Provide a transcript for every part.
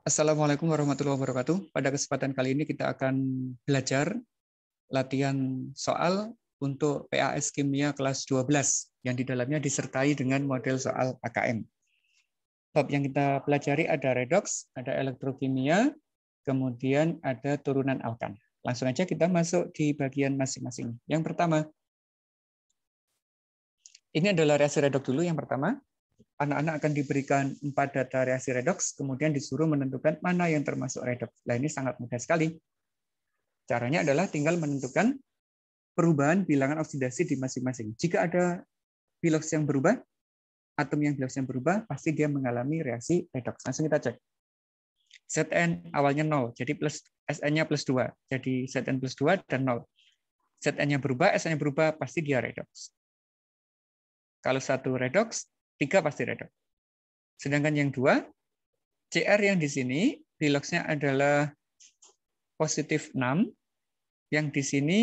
Assalamualaikum warahmatullahi wabarakatuh. Pada kesempatan kali ini kita akan belajar latihan soal untuk PAS Kimia kelas 12 yang di dalamnya disertai dengan model soal AKM. Bab yang kita pelajari ada redox, ada elektrokimia, kemudian ada turunan alkan. Langsung aja kita masuk di bagian masing-masing. Yang pertama, ini adalah reaksi redox dulu yang pertama anak-anak akan diberikan empat data reaksi redox, kemudian disuruh menentukan mana yang termasuk redox. Nah, ini sangat mudah sekali. Caranya adalah tinggal menentukan perubahan bilangan oksidasi di masing-masing. Jika ada biloks yang berubah, atom yang biloks yang berubah, pasti dia mengalami reaksi redox. Langsung kita cek. Zn awalnya 0, jadi plus Sn-nya plus 2. Jadi Zn plus 2 dan 0. Zn-nya berubah, Sn-nya berubah, pasti dia redox. Kalau satu redox, Tiga pasti redox. Sedangkan yang dua, CR yang di sini, reloxnya adalah positif 6, yang di sini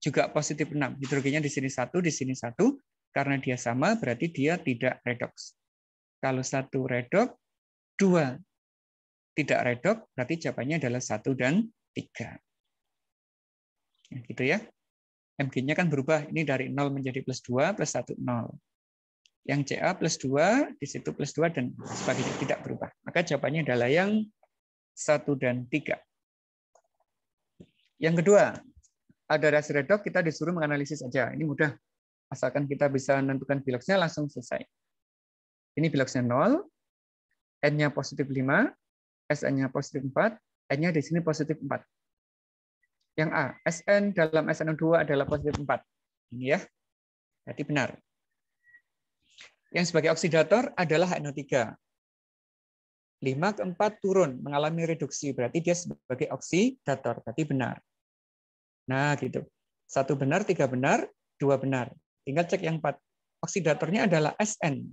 juga positif 6. Hidrogennya di sini satu, di sini satu, karena dia sama berarti dia tidak redox. Kalau satu redox, dua tidak redox, berarti jawabannya adalah satu dan tiga. Ya, gitu ya. MG-nya kan berubah, ini dari 0 menjadi plus 2, plus 1, 0 yang CA plus 2, di situ plus 2, dan sebagainya tidak berubah. Maka jawabannya adalah yang 1 dan 3. Yang kedua, ada rasio redok, kita disuruh menganalisis saja. Ini mudah, asalkan kita bisa menentukan bilaksnya langsung selesai. Ini bilaksnya 0, N-nya positif 5, SN-nya positif 4, N-nya di sini positif 4. Yang A, SN dalam SN2 adalah positif 4. Ini ya. jadi benar yang sebagai oksidator adalah NO3. 5 ke 4 turun, mengalami reduksi. Berarti dia sebagai oksidator. Berarti benar. Nah, gitu. Satu benar, tiga benar, dua benar. Tinggal cek yang empat. Oksidatornya adalah SN.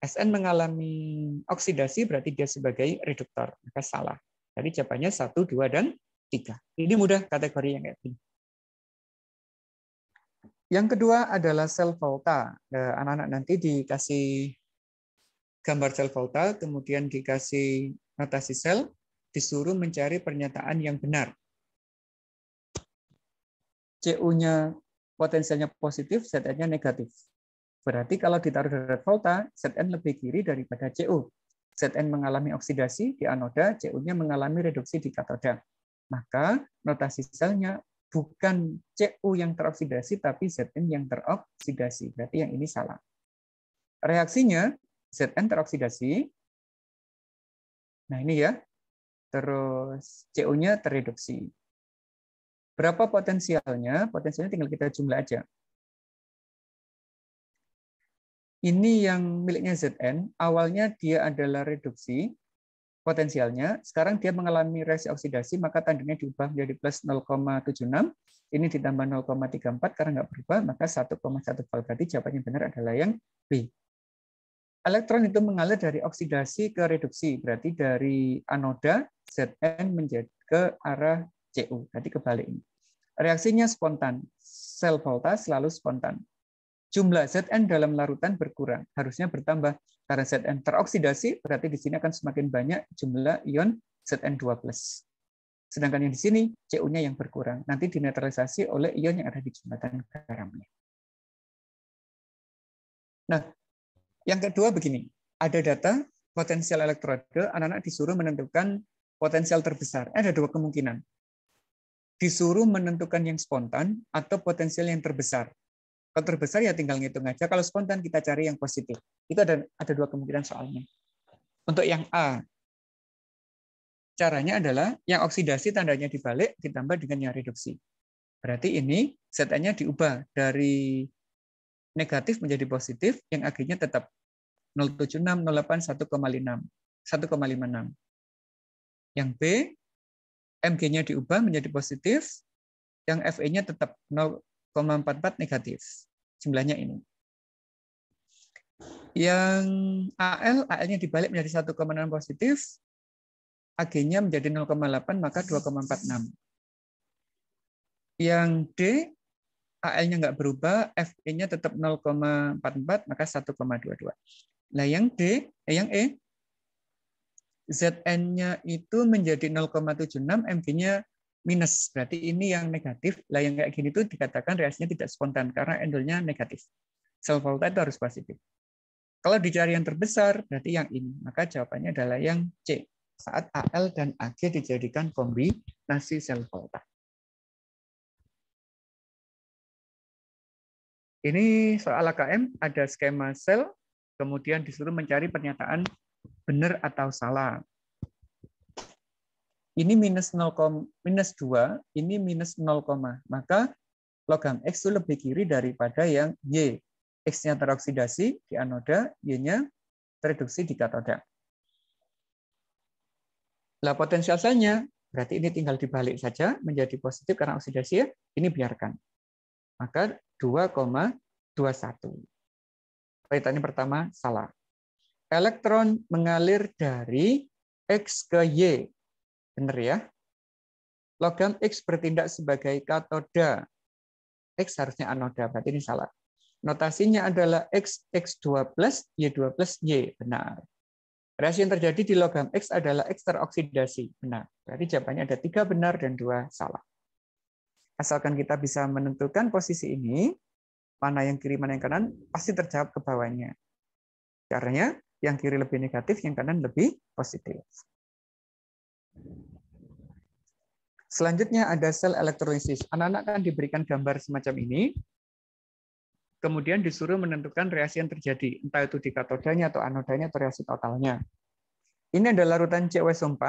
SN mengalami oksidasi, berarti dia sebagai reduktor. Maka salah. Jadi jawabannya satu, dua, dan tiga. Ini mudah kategori yang kayak gini. Yang kedua adalah sel volta. Eh, anak-anak nanti dikasih gambar sel volta, kemudian dikasih notasi sel, disuruh mencari pernyataan yang benar. CU-nya potensialnya positif, ZN-nya negatif. Berarti kalau ditaruh red volta, ZN lebih kiri daripada CU. ZN mengalami oksidasi di anoda, CU-nya mengalami reduksi di katoda. Maka notasi selnya bukan CU yang teroksidasi, tapi Zn yang teroksidasi. Berarti yang ini salah. Reaksinya Zn teroksidasi. Nah ini ya. Terus CU-nya tereduksi. Berapa potensialnya? Potensialnya tinggal kita jumlah aja. Ini yang miliknya Zn, awalnya dia adalah reduksi, potensialnya. Sekarang dia mengalami reaksi oksidasi, maka tandanya diubah menjadi plus 0,76. Ini ditambah 0,34 karena nggak berubah, maka 1,1 val. Berarti jawabannya benar adalah yang B. Elektron itu mengalir dari oksidasi ke reduksi, berarti dari anoda Zn menjadi ke arah Cu, berarti kebalik ini. Reaksinya spontan, sel voltas selalu spontan. Jumlah Zn dalam larutan berkurang, harusnya bertambah karena Zn teroksidasi, berarti di sini akan semakin banyak jumlah ion Zn2+. Sedangkan yang di sini, Cu-nya yang berkurang. Nanti dinetralisasi oleh ion yang ada di jembatan garamnya. Nah, yang kedua begini. Ada data potensial elektrode, anak-anak disuruh menentukan potensial terbesar. Eh, ada dua kemungkinan. Disuruh menentukan yang spontan atau potensial yang terbesar. Kalau terbesar ya tinggal ngitung aja. Kalau spontan kita cari yang positif. Itu ada ada dua kemungkinan soalnya. Untuk yang A, caranya adalah yang oksidasi tandanya dibalik ditambah dengan yang reduksi. Berarti ini ZN-nya diubah dari negatif menjadi positif, yang akhirnya tetap 076, 08, 1,56. 1,56. Yang B, MG-nya diubah menjadi positif, yang FE-nya tetap 0,44 negatif. Jumlahnya ini. Yang AL, AL-nya dibalik menjadi 1,6 positif, AG-nya menjadi 0,8, maka 2,46. Yang D, AL-nya nggak berubah, FE-nya tetap 0,44, maka 1,22. Nah, yang D, eh, yang E, ZN-nya itu menjadi 0,76, MG-nya minus. Berarti ini yang negatif. Lah yang kayak gini itu dikatakan reaksinya tidak spontan karena endolnya negatif. Sel volta itu harus positif. Kalau dicari yang terbesar, berarti yang ini. Maka jawabannya adalah yang C. Saat AL dan AG dijadikan kombinasi sel volta. Ini soal AKM, ada skema sel, kemudian disuruh mencari pernyataan benar atau salah ini minus 0, minus 2, ini minus 0, maka logam X itu lebih kiri daripada yang Y. X-nya teroksidasi di anoda, Y-nya tereduksi di katoda. Lah potensial selnya, berarti ini tinggal dibalik saja menjadi positif karena oksidasi ya, ini biarkan. Maka 2,21. Perhitungannya pertama salah. Elektron mengalir dari X ke Y Benar ya? Logam X bertindak sebagai katoda. X harusnya anoda, berarti ini salah. Notasinya adalah X, X2+, Y2+, Y. Benar. Reaksi yang terjadi di logam X adalah X teroksidasi. Benar. Berarti jawabannya ada tiga benar dan dua salah. Asalkan kita bisa menentukan posisi ini, mana yang kiri, mana yang kanan, pasti terjawab ke bawahnya. Caranya, yang kiri lebih negatif, yang kanan lebih positif. Selanjutnya ada sel elektrolisis. Anak-anak akan diberikan gambar semacam ini, kemudian disuruh menentukan reaksi yang terjadi, entah itu di katodanya atau anodanya atau reaksi totalnya. Ini adalah larutan CuS4,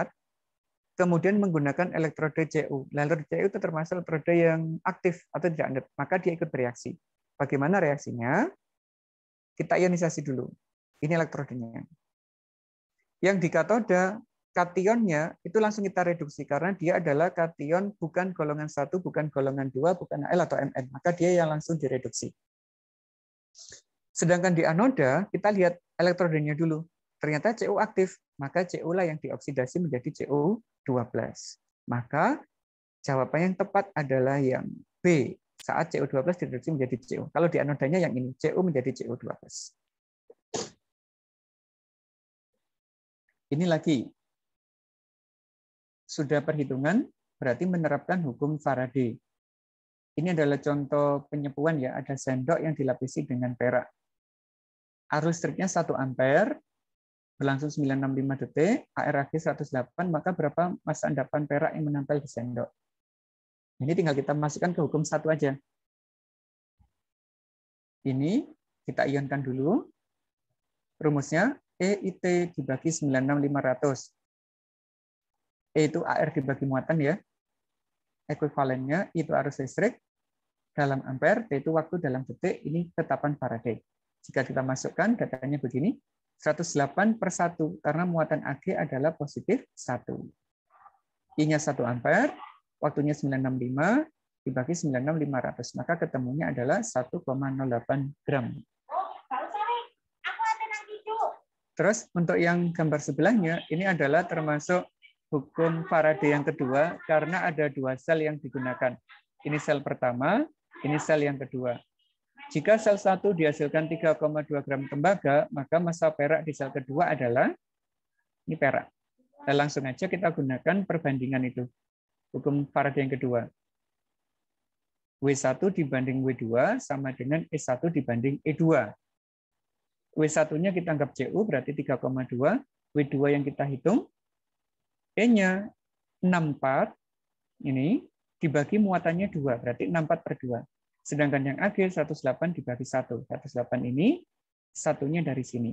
kemudian menggunakan elektrode Cu. Lalu Cu itu termasuk elektrode yang aktif atau tidak aktif, maka dia ikut bereaksi. Bagaimana reaksinya? Kita ionisasi dulu. Ini elektrodenya. Yang di katoda kationnya itu langsung kita reduksi karena dia adalah kation bukan golongan satu, bukan golongan dua, bukan Al atau Mn, maka dia yang langsung direduksi. Sedangkan di anoda kita lihat elektrodennya dulu. Ternyata Cu aktif, maka Cu lah yang dioksidasi menjadi Cu12. Maka jawaban yang tepat adalah yang B saat Cu12 direduksi menjadi Cu. Kalau di anodanya yang ini Cu menjadi Cu12. Ini lagi sudah perhitungan, berarti menerapkan hukum Faraday. Ini adalah contoh penyepuan ya, ada sendok yang dilapisi dengan perak. Arus listriknya 1 ampere, berlangsung 965 detik, ARAG 108, maka berapa masa endapan perak yang menempel di sendok. Ini tinggal kita masukkan ke hukum satu aja. Ini kita ionkan dulu. Rumusnya EIT dibagi 96500 itu AR dibagi muatan ya. Ekuivalennya itu arus listrik dalam ampere, itu waktu dalam detik, ini ketapan Faraday. Jika kita masukkan datanya begini, 108 per 1, karena muatan AG adalah positif 1. I-nya 1 ampere, waktunya 965, dibagi 96500, maka ketemunya adalah 1,08 gram. Terus untuk yang gambar sebelahnya, ini adalah termasuk hukum Faraday yang kedua karena ada dua sel yang digunakan. Ini sel pertama, ini sel yang kedua. Jika sel satu dihasilkan 3,2 gram tembaga, maka massa perak di sel kedua adalah ini perak. Nah, langsung aja kita gunakan perbandingan itu. Hukum Faraday yang kedua. W1 dibanding W2 sama dengan E1 dibanding E2. W1-nya kita anggap CU berarti 3,2. W2 yang kita hitung E-nya 64 ini dibagi muatannya 2, berarti 64 per 2. Sedangkan yang AG 108 dibagi 1. 108 ini satunya dari sini.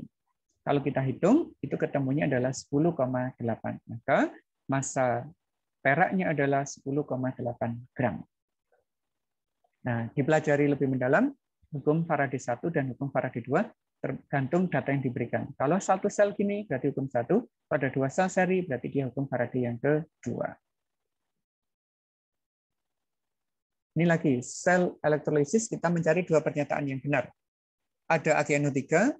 Kalau kita hitung, itu ketemunya adalah 10,8. Maka masa peraknya adalah 10,8 gram. Nah, dipelajari lebih mendalam hukum Faraday 1 dan hukum Faraday 2 tergantung data yang diberikan. Kalau satu sel gini, berarti hukum satu. Pada dua sel seri, berarti dia hukum Faraday yang kedua. Ini lagi, sel elektrolisis kita mencari dua pernyataan yang benar. Ada AgNO3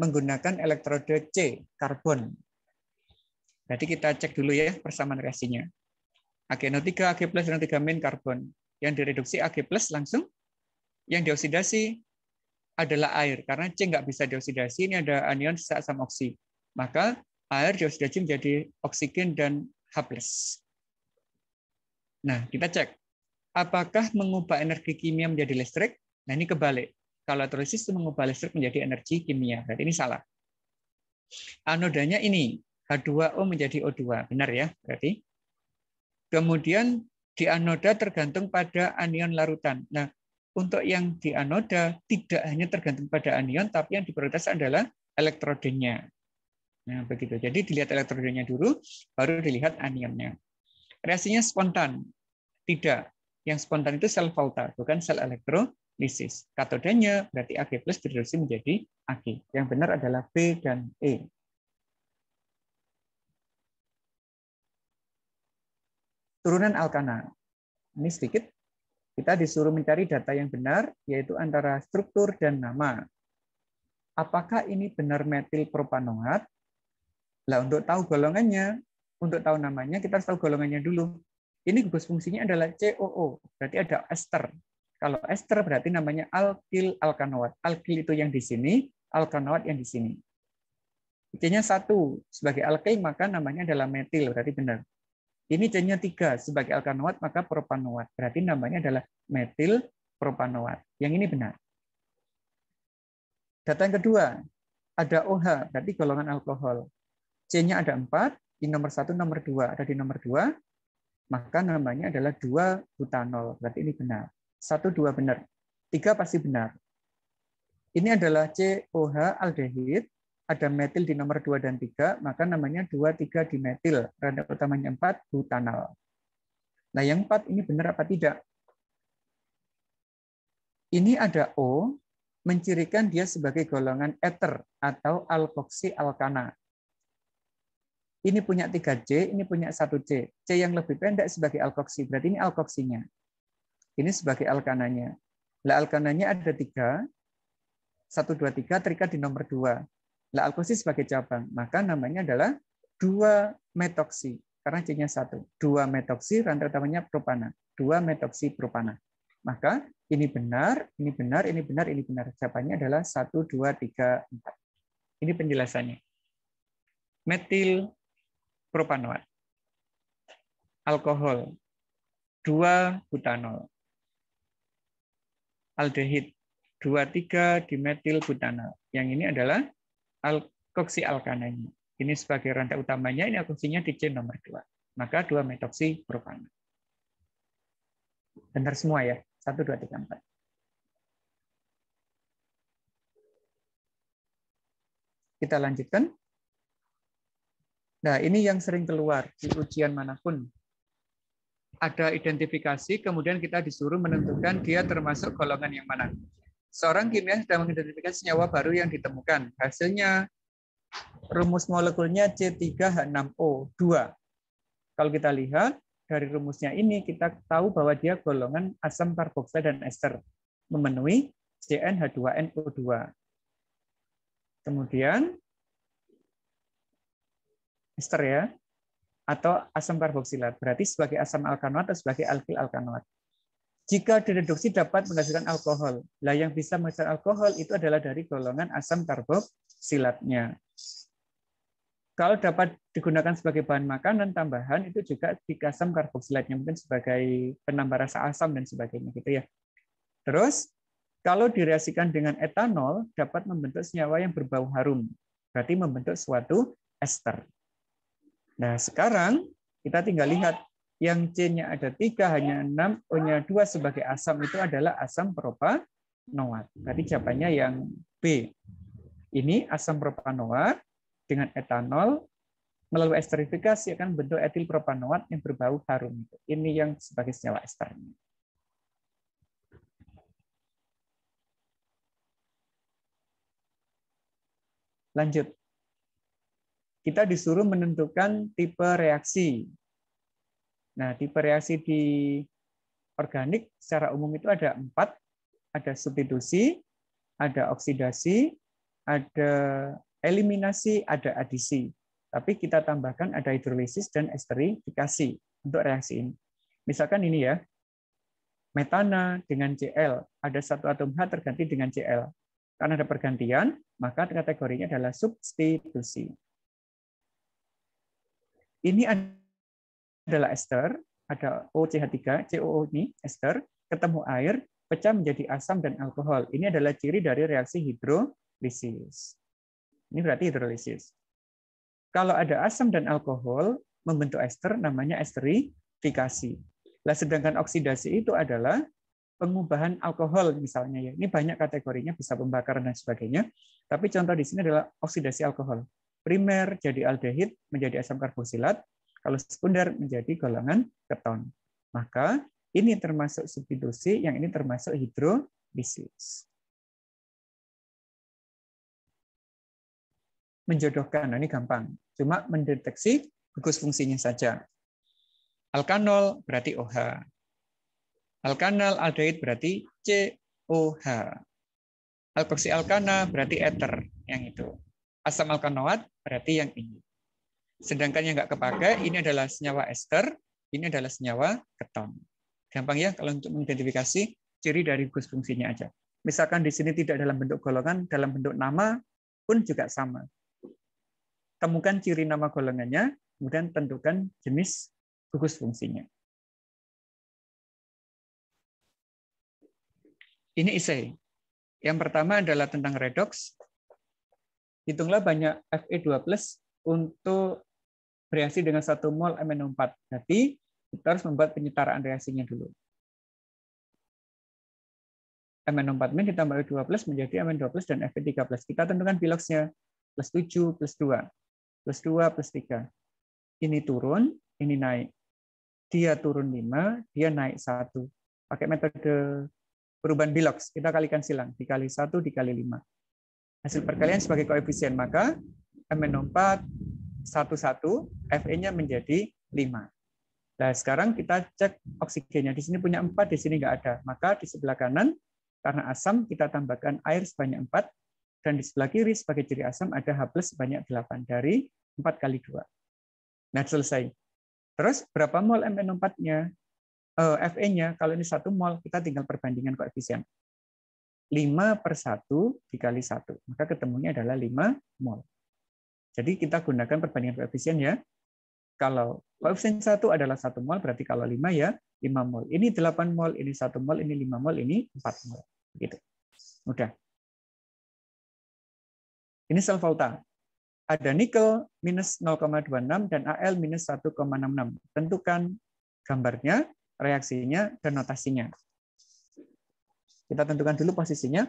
menggunakan elektrode C, karbon. Jadi kita cek dulu ya persamaan reaksinya. AgNO3, Ag plus, 3 min, karbon. Yang direduksi Ag langsung, yang dioksidasi adalah air karena C nggak bisa dioksidasi ini ada anion sisa asam oksi maka air dioksidasi menjadi oksigen dan H+. Nah kita cek apakah mengubah energi kimia menjadi listrik? Nah ini kebalik kalau elektrolisis itu mengubah listrik menjadi energi kimia berarti ini salah. Anodanya ini H2O menjadi O2 benar ya berarti. Kemudian di anoda tergantung pada anion larutan. Nah, untuk yang di anoda tidak hanya tergantung pada anion, tapi yang diprioritas adalah elektrodennya. Nah, begitu. Jadi dilihat elektrodennya dulu, baru dilihat anionnya. Reaksinya spontan. Tidak. Yang spontan itu sel Volta, bukan sel elektrolisis. Katodanya berarti Ag+ direduksi menjadi Ag. Yang benar adalah B dan E. Turunan alkana. Ini sedikit kita disuruh mencari data yang benar, yaitu antara struktur dan nama. Apakah ini benar metil propanoat? Nah, untuk tahu golongannya, untuk tahu namanya, kita harus tahu golongannya dulu. Ini gugus fungsinya adalah COO, berarti ada ester. Kalau ester berarti namanya alkil alkanoat. Alkil itu yang di sini, alkanoat yang di sini. c satu sebagai alkil maka namanya adalah metil berarti benar. Ini C-nya 3 sebagai alkanoat, maka propanoat. Berarti namanya adalah metil propanoat. Yang ini benar. Data yang kedua, ada OH, berarti golongan alkohol. C-nya ada empat, di nomor satu, nomor dua Ada di nomor dua, maka namanya adalah dua butanol. Berarti ini benar. Satu dua benar. Tiga pasti benar. Ini adalah COH aldehid ada metil di nomor 2 dan 3, maka namanya 2, 3 dimetil. Rada utamanya 4, butanal. Nah, yang 4 ini benar apa tidak? Ini ada O, mencirikan dia sebagai golongan eter atau alkoksi alkana. Ini punya 3C, ini punya 1C. C yang lebih pendek sebagai alkoksi, berarti ini alkoksinya. Ini sebagai alkananya. Lah alkananya ada 3, 1, 2, 3, terikat di nomor 2. Lah sebagai cabang, maka namanya adalah dua metoksi karena C-nya satu. Dua metoksi rantai utamanya propana. Dua metoksi propana. Maka ini benar, ini benar, ini benar, ini benar. Jawabannya adalah satu dua tiga 4. Ini penjelasannya. Metil propanoat. Alkohol. dua butanol. Aldehid. tiga dimetil butanol. Yang ini adalah al koksi alkananya. Ini sebagai rantai utamanya, ini alkoksinya di chain nomor 2. Maka 2 metoksi propana. Benar semua ya? 1, 2, 3, 4. Kita lanjutkan. Nah, ini yang sering keluar di ujian manapun. Ada identifikasi, kemudian kita disuruh menentukan dia termasuk golongan yang mana. Seorang kimia sudah mengidentifikasi senyawa baru yang ditemukan. Hasilnya rumus molekulnya C3H6O2. Kalau kita lihat dari rumusnya ini, kita tahu bahwa dia golongan asam karboksil dan ester, memenuhi CnH2NO2. Kemudian ester ya, atau asam karboksilat. Berarti sebagai asam alkanoat atau sebagai alkil alkanoat jika direduksi dapat menghasilkan alkohol. Lah yang bisa menghasilkan alkohol itu adalah dari golongan asam karboksilatnya. Kalau dapat digunakan sebagai bahan makanan tambahan itu juga dikasam karboksilatnya mungkin sebagai penambah rasa asam dan sebagainya gitu ya. Terus kalau direaksikan dengan etanol dapat membentuk senyawa yang berbau harum. Berarti membentuk suatu ester. Nah, sekarang kita tinggal lihat yang C-nya ada tiga hanya enam, O-nya dua sebagai asam itu adalah asam propanoat. Tadi jawabannya yang B. Ini asam propanoat dengan etanol melalui esterifikasi akan bentuk etil propanoat yang berbau harum. Ini yang sebagai senyawa esternya. Lanjut. Kita disuruh menentukan tipe reaksi Nah, tipe reaksi di organik secara umum itu ada empat, ada substitusi, ada oksidasi, ada eliminasi, ada adisi. Tapi kita tambahkan ada hidrolisis dan esterifikasi untuk reaksi ini. Misalkan ini ya, metana dengan Cl, ada satu atom H terganti dengan Cl. Karena ada pergantian, maka kategorinya adalah substitusi. Ini ada adalah ester, ada OCH3, COO ini ester, ketemu air, pecah menjadi asam dan alkohol. Ini adalah ciri dari reaksi hidrolisis. Ini berarti hidrolisis. Kalau ada asam dan alkohol membentuk ester, namanya esterifikasi. Nah, sedangkan oksidasi itu adalah pengubahan alkohol misalnya ya. Ini banyak kategorinya bisa pembakaran dan sebagainya. Tapi contoh di sini adalah oksidasi alkohol. Primer jadi aldehid menjadi asam karboksilat, kalau sekunder menjadi golongan keton. Maka ini termasuk substitusi, yang ini termasuk hidrolisis. Menjodohkan, nah ini gampang. Cuma mendeteksi gugus fungsinya saja. Alkanol berarti OH. Alkanal aldehid berarti COH. Alkoksi alkana berarti ether yang itu. Asam alkanoat berarti yang ini. Sedangkan yang nggak kepakai, ini adalah senyawa ester, ini adalah senyawa keton. Gampang ya kalau untuk mengidentifikasi ciri dari gugus fungsinya aja. Misalkan di sini tidak dalam bentuk golongan, dalam bentuk nama pun juga sama. Temukan ciri nama golongannya, kemudian tentukan jenis gugus fungsinya. Ini isi Yang pertama adalah tentang redox. Hitunglah banyak Fe2+, untuk bereaksi dengan satu mol MnO4. Berarti kita harus membuat penyetaraan reaksinya dulu. MnO4 min ditambah 2 plus menjadi MN2 dan Fe3 Kita tentukan biloxnya plus 7 plus 2. Plus 2 plus 3. Ini turun, ini naik. Dia turun 5, dia naik 1. Pakai metode perubahan bilox. Kita kalikan silang. Dikali 1, dikali 5. Hasil perkalian sebagai koefisien. Maka MnO4 satu-satu, Fe-nya menjadi 5. Nah, sekarang kita cek oksigennya. Di sini punya 4, di sini nggak ada. Maka di sebelah kanan, karena asam, kita tambahkan air sebanyak 4. Dan di sebelah kiri, sebagai ciri asam, ada H plus sebanyak 8 dari 4 kali 2. Nah, selesai. Terus, berapa mol mn 4 nya Eh, Fe-nya, kalau ini 1 mol, kita tinggal perbandingan koefisien. 5 per 1 dikali 1. Maka ketemunya adalah 5 mol. Jadi kita gunakan perbandingan koefisien ya. Kalau koefisien 1 adalah 1 mol, berarti kalau 5 ya 5 mol. Ini 8 mol, ini 1 mol, ini 5 mol, ini 4 mol. Gitu. Mudah. Ini sel volta. Ada nikel minus 0,26 dan Al minus 1,66. Tentukan gambarnya, reaksinya, dan notasinya. Kita tentukan dulu posisinya.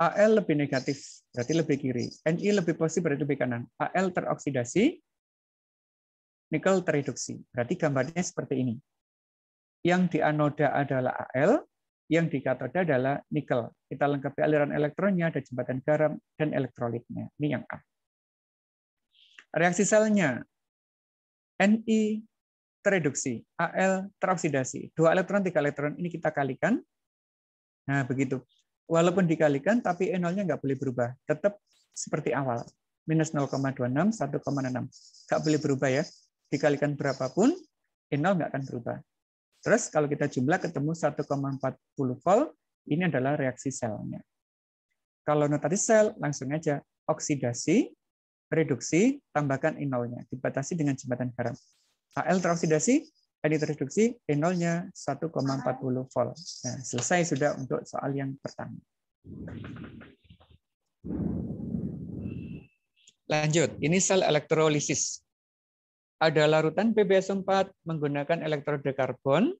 AL lebih negatif, berarti lebih kiri. Ni lebih positif, berarti lebih kanan. Al teroksidasi, nikel tereduksi. Berarti gambarnya seperti ini. Yang di anoda adalah Al, yang di katoda adalah nikel. Kita lengkapi aliran elektronnya, ada jembatan garam, dan elektrolitnya. Ini yang A. Reaksi selnya, Ni tereduksi, Al teroksidasi. Dua elektron, tiga elektron, ini kita kalikan. Nah, begitu walaupun dikalikan, tapi E0-nya nggak boleh berubah. Tetap seperti awal. Minus 0,26, 1,6. Nggak boleh berubah ya. Dikalikan berapapun, E0 nggak akan berubah. Terus kalau kita jumlah ketemu 1,40 volt, ini adalah reaksi selnya. Kalau notasi sel, langsung aja oksidasi, reduksi, tambahkan E0-nya. Dibatasi dengan jembatan garam. Al teroksidasi, diintroduksi E0-nya 1,40 volt. Nah, selesai sudah untuk soal yang pertama. Lanjut, ini sel elektrolisis. Ada larutan PbS4 menggunakan elektrode karbon.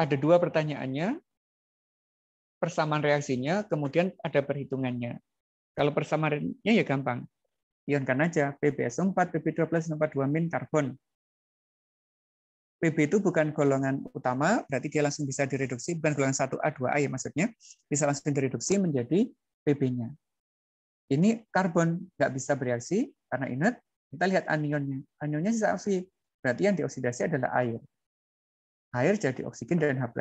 Ada dua pertanyaannya. Persamaan reaksinya, kemudian ada perhitungannya. Kalau persamaannya ya gampang. Ionkan aja PbS4, Pb2+, 42 min karbon. PB itu bukan golongan utama, berarti dia langsung bisa direduksi, bukan golongan 1A, 2A ya maksudnya, bisa langsung direduksi menjadi PB-nya. Ini karbon nggak bisa bereaksi karena inert. Kita lihat anionnya. Anionnya sisa oksi, berarti yang dioksidasi adalah air. Air jadi oksigen dan H+.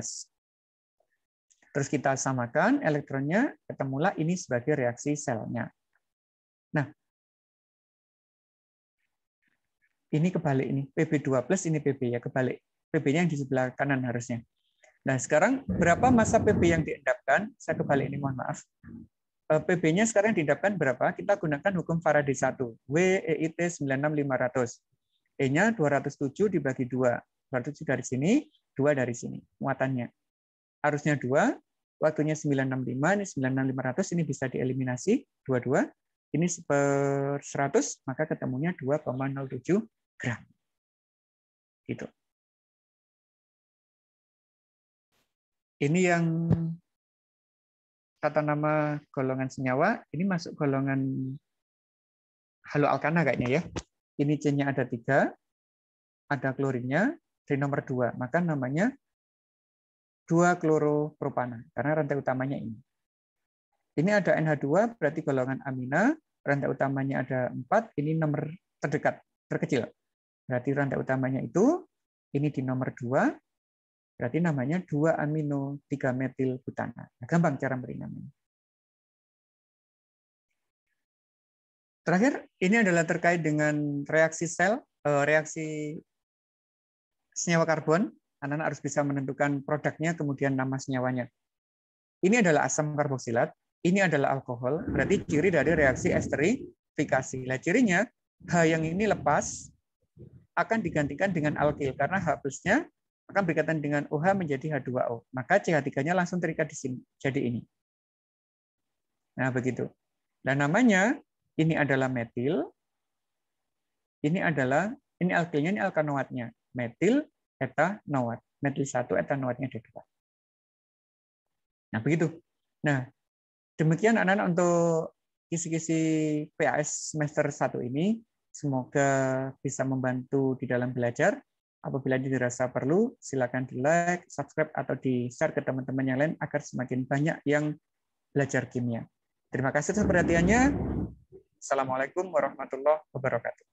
Terus kita samakan elektronnya, ketemulah ini sebagai reaksi selnya. Nah, ini kebalik ini PB2 plus ini PB ya kebalik PB-nya yang di sebelah kanan harusnya. Nah sekarang berapa masa PB yang diendapkan? Saya kebalik ini mohon maaf. Eh, PB-nya sekarang diendapkan berapa? Kita gunakan hukum Faraday 1, W EIT 96500. E-nya 207 dibagi 2. 207 dari sini, 2 dari sini muatannya. Harusnya 2, waktunya 965, ini 96500, ini bisa dieliminasi, 22. Ini per 100, maka ketemunya 2,07 gram. Gitu. Ini yang kata nama golongan senyawa, ini masuk golongan haloalkana kayaknya ya. Ini C-nya ada tiga, ada klorinnya, dari nomor dua, maka namanya dua kloropropana, karena rantai utamanya ini. Ini ada NH2, berarti golongan amina, rantai utamanya ada empat, ini nomor terdekat, terkecil. Berarti rantai utamanya itu, ini di nomor 2, berarti namanya 2 amino 3 metil butana. Nah, gampang cara meringannya. Terakhir, ini adalah terkait dengan reaksi sel, eh, reaksi senyawa karbon. Anak-anak harus bisa menentukan produknya, kemudian nama senyawanya. Ini adalah asam karboksilat, ini adalah alkohol, berarti ciri dari reaksi esterifikasi. Nah, cirinya, H yang ini lepas, akan digantikan dengan alkil karena H plusnya akan berkaitan dengan OH menjadi H2O. Maka CH3-nya langsung terikat di sini. Jadi ini. Nah, begitu. Dan nah, namanya ini adalah metil. Ini adalah ini alkilnya, ini alkanoatnya. Metil etanoat. Metil 1 etanoatnya D2. Nah, begitu. Nah, demikian anak-anak untuk kisi-kisi PAS semester 1 ini. Semoga bisa membantu di dalam belajar. Apabila dirasa perlu, silakan di like, subscribe, atau di share ke teman-teman yang lain agar semakin banyak yang belajar kimia. Terima kasih atas perhatiannya. Assalamualaikum warahmatullahi wabarakatuh.